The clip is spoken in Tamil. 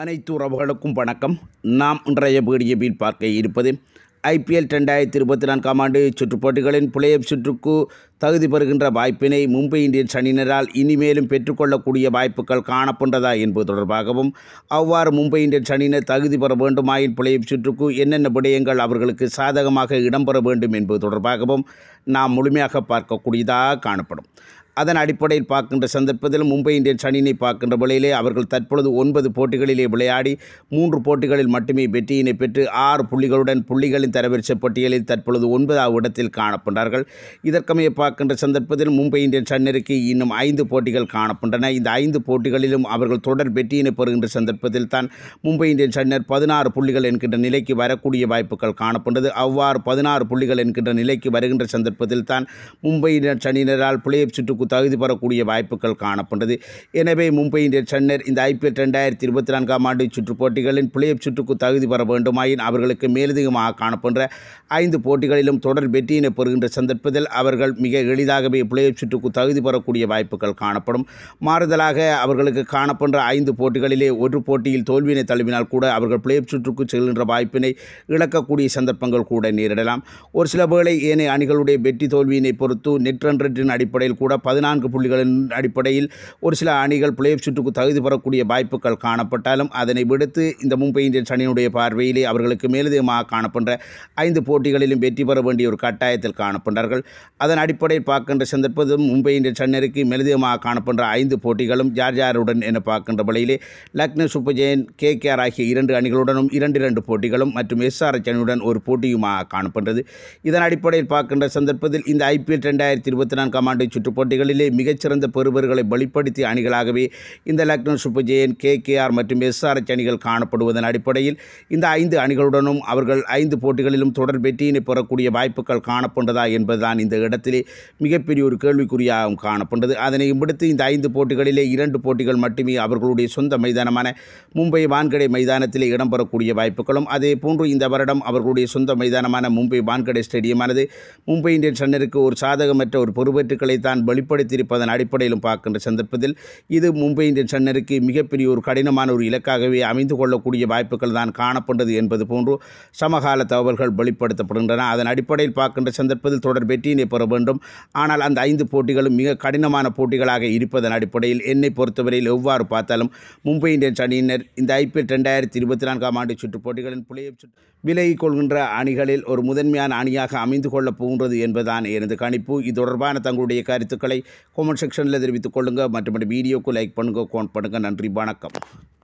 அனைத்து உறவுகளுக்கும் வணக்கம் நாம் இன்றைய பீடியபில் பார்க்க இருப்பது ஐபிஎல் ரெண்டாயிரத்தி இருபத்தி நான்காம் ஆண்டு சுற்றுப்போட்டிகளின் புளையப் சுற்றுக்கு தகுதி பெறுகின்ற வாய்ப்பினை மும்பை இந்தியன்ஸ் அணியினரால் இனிமேலும் பெற்றுக்கொள்ளக்கூடிய வாய்ப்புகள் காணப்படுறதா என்பது தொடர்பாகவும் அவ்வாறு மும்பை இந்தியன்ஸ் அணியினர் தகுதி பெற வேண்டுமாயின் புளையப் சுற்றுக்கு என்னென்ன விடயங்கள் அவர்களுக்கு சாதகமாக இடம்பெற வேண்டும் என்பது தொடர்பாகவும் நாம் முழுமையாக பார்க்கக்கூடியதாக காணப்படும் அதன் அடிப்படையில் பார்க்கின்ற சந்தர்ப்பத்தில் மும்பை இந்தியன்ஸ் அணியினை பார்க்கின்ற வேளையிலே அவர்கள் தற்பொழுது ஒன்பது போட்டிகளிலே விளையாடி மூன்று போட்டிகளில் மட்டுமே வெற்றியினை பெற்று ஆறு புள்ளிகளுடன் புள்ளிகளின் தரவரிசை பட்டியலில் தற்பொழுது ஒன்பதாவது இடத்தில் காணப்படுகிறார்கள் இதற்கமைய பார்க்கின்ற சந்தர்ப்பத்தில் மும்பை இந்தியன்ஸ் அணியருக்கு இன்னும் ஐந்து போட்டிகள் காணப்படுகின்றன இந்த ஐந்து போட்டிகளிலும் அவர்கள் தொடர் வெற்றியினை பெறுகின்ற சந்தர்ப்பத்தில் தான் மும்பை இந்தியன்ஸ் அணியர் பதினாறு புள்ளிகள் என்கின்ற நிலைக்கு வரக்கூடிய வாய்ப்புகள் காணப்பட்டது அவ்வாறு பதினாறு புள்ளிகள் என்கின்ற நிலைக்கு வருகின்ற சந்தர்ப்பத்தில் தான் மும்பை இந்தியன்ஸ் அணியினரால் பிளே சுற்று தொடருக்கு தகுதி பெறக்கூடிய வாய்ப்புகள் காணப்பட்டது எனவே மும்பை இந்திய சென்னர் இந்த ஐபிஎல் ரெண்டாயிரத்தி இருபத்தி நான்காம் ஆண்டு சுற்றுப் போட்டிகளின் பிளே சுற்றுக்கு தகுதி பெற வேண்டுமாயின் அவர்களுக்கு மேலதிகமாக காணப்படுற ஐந்து போட்டிகளிலும் தொடர் வெற்றியினை பெறுகின்ற சந்தர்ப்பத்தில் அவர்கள் மிக எளிதாகவே பிளே சுற்றுக்கு தகுதி பெறக்கூடிய வாய்ப்புகள் காணப்படும் மாறுதலாக அவர்களுக்கு காணப்படுற ஐந்து போட்டிகளிலே ஒரு போட்டியில் தோல்வியினை தழுவினால் கூட அவர்கள் பிளே சுற்றுக்கு செல்கின்ற வாய்ப்பினை இழக்கக்கூடிய சந்தர்ப்பங்கள் கூட நேரிடலாம் ஒரு சில வேளை ஏனைய அணிகளுடைய வெற்றி தோல்வியினை பொறுத்து நெட் அடிப்படையில் கூட பதினான்கு புள்ளிகளின் அடிப்படையில் ஒரு சில அணிகள் பிளே சுற்றுக்கு தகுதி பெறக்கூடிய வாய்ப்புகள் காணப்பட்டாலும் அதனை விடுத்து இந்த மும்பை இந்தியன்ஸ் அணியினுடைய பார்வையிலே அவர்களுக்கு மேலதிகமாக காணப்படுற ஐந்து போட்டிகளிலும் வெற்றி பெற வேண்டிய ஒரு கட்டாயத்தில் காணப்படுறார்கள் அதன் அடிப்படையில் பார்க்கின்ற சந்தர்ப்பத்தில் மும்பை இந்தியன்ஸ் அணியருக்கு மேலதிகமாக காணப்படுற ஐந்து போட்டிகளும் ஜார்ஜாருடன் என பார்க்கின்ற வழியிலே Lucknow Super Giants K KKR ஆகிய இரண்டு அணிகளுடனும் இரண்டு இரண்டு போட்டிகளும் மற்றும் எஸ்ஆர்எச் அணியுடன் ஒரு போட்டியுமாக காணப்படுறது இதன் அடிப்படையில் பார்க்கின்ற சந்தர்ப்பத்தில் இந்த ஐபிஎல் ரெண்டாயிரத்தி இருபத்தி நான்காம் ஆண்டு சுற்றுப்போட்டிகள் அணிகளிலே மிகச்சிறந்த பெறுபர்களை வெளிப்படுத்திய அணிகளாகவே இந்த லக்னோ சூப்பர் ஜெயன் கேகேஆர் மற்றும் எஸ்ஆர்எச் அணிகள் காணப்படுவதன் அடிப்படையில் இந்த ஐந்து அணிகளுடனும் அவர்கள் ஐந்து போட்டிகளிலும் தொடர் வெற்றியினை பெறக்கூடிய வாய்ப்புகள் காணப்பட்டதா என்பதுதான் இந்த இடத்திலே மிகப்பெரிய ஒரு கேள்விக்குறியாகவும் காணப்பட்டது அதனை விடுத்து இந்த ஐந்து போட்டிகளிலே இரண்டு போட்டிகள் மட்டுமே அவர்களுடைய சொந்த மைதானமான மும்பை வான்கடை மைதானத்திலே இடம்பெறக்கூடிய வாய்ப்புகளும் அதே போன்று இந்த வருடம் அவர்களுடைய சொந்த மைதானமான மும்பை வான்கடை ஸ்டேடியமானது மும்பை இந்தியன்ஸ் சென்னருக்கு ஒரு சாதகமற்ற ஒரு பொறுப்பேற்றுக்களை தான் வெளிப்படுத்தியிருப்பதன் அடிப்படையிலும் பார்க்கின்ற சந்தர்ப்பத்தில் இது மும்பை இந்தியன் சன்னருக்கு மிகப்பெரிய ஒரு கடினமான ஒரு இலக்காகவே அமைந்து கொள்ளக்கூடிய வாய்ப்புகள் தான் காணப்பட்டது என்பது போன்று சமகால தகவல்கள் வெளிப்படுத்தப்படுகின்றன அதன் அடிப்படையில் பார்க்கின்ற சந்தர்ப்பத்தில் தொடர் வெற்றியினை பெற வேண்டும் ஆனால் அந்த ஐந்து போட்டிகளும் மிக கடினமான போட்டிகளாக இருப்பதன் அடிப்படையில் என்னை பொறுத்தவரையில் எவ்வாறு பார்த்தாலும் மும்பை இந்தியன்ஸ் அணியினர் இந்த ஐபிஎல் ரெண்டாயிரத்தி இருபத்தி நான்காம் ஆண்டு சுற்றுப்போட்டிகளின் புள்ளியை சுற்று விலகிக் கொள்கின்ற அணிகளில் ஒரு முதன்மையான அணியாக அமைந்து கொள்ளப் போகின்றது என்பதுதான் எனது கணிப்பு இது தொடர்பான தங்களுடைய கருத்துக்களை கொமெண்ட் செக்ஷனில் தெரிவித்துக் கொள்ளுங்கள் மற்றும் வீடியோக்கு லைக் பண்ணுங்கள் கோன் பண்ணுங்கள் நன்றி வணக்கம்